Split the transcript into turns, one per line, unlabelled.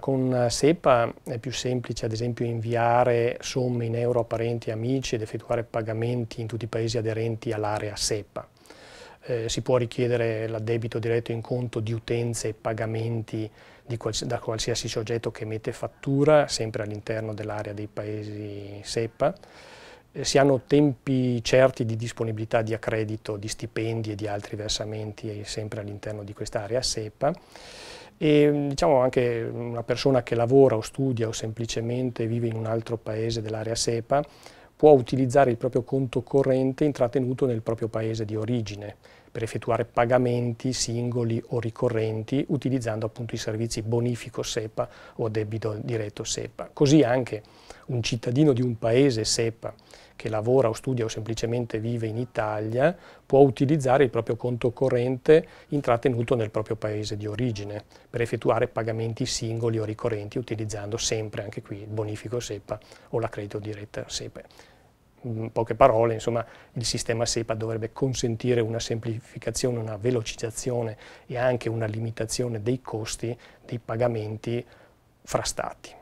Con SEPA è più semplice ad esempio inviare somme in euro a parenti e amici ed effettuare pagamenti in tutti i paesi aderenti all'area SEPA. Eh, si può richiedere l'addebito diretto in conto di utenze e pagamenti quals da qualsiasi soggetto che emette fattura, sempre all'interno dell'area dei paesi SEPA. Eh, si hanno tempi certi di disponibilità di accredito, di stipendi e di altri versamenti, eh, sempre all'interno di quest'area SEPA e diciamo anche una persona che lavora o studia o semplicemente vive in un altro paese dell'area SEPA può utilizzare il proprio conto corrente intrattenuto nel proprio paese di origine per effettuare pagamenti singoli o ricorrenti utilizzando appunto i servizi bonifico SEPA o debito diretto SEPA. Così anche un cittadino di un paese SEPA che lavora o studia o semplicemente vive in Italia può utilizzare il proprio conto corrente intrattenuto nel proprio paese di origine per effettuare pagamenti singoli o ricorrenti utilizzando sempre anche qui il bonifico SEPA o la credito diretta SEPA. In mm, poche parole, insomma, il sistema SEPA dovrebbe consentire una semplificazione, una velocizzazione e anche una limitazione dei costi dei pagamenti fra stati.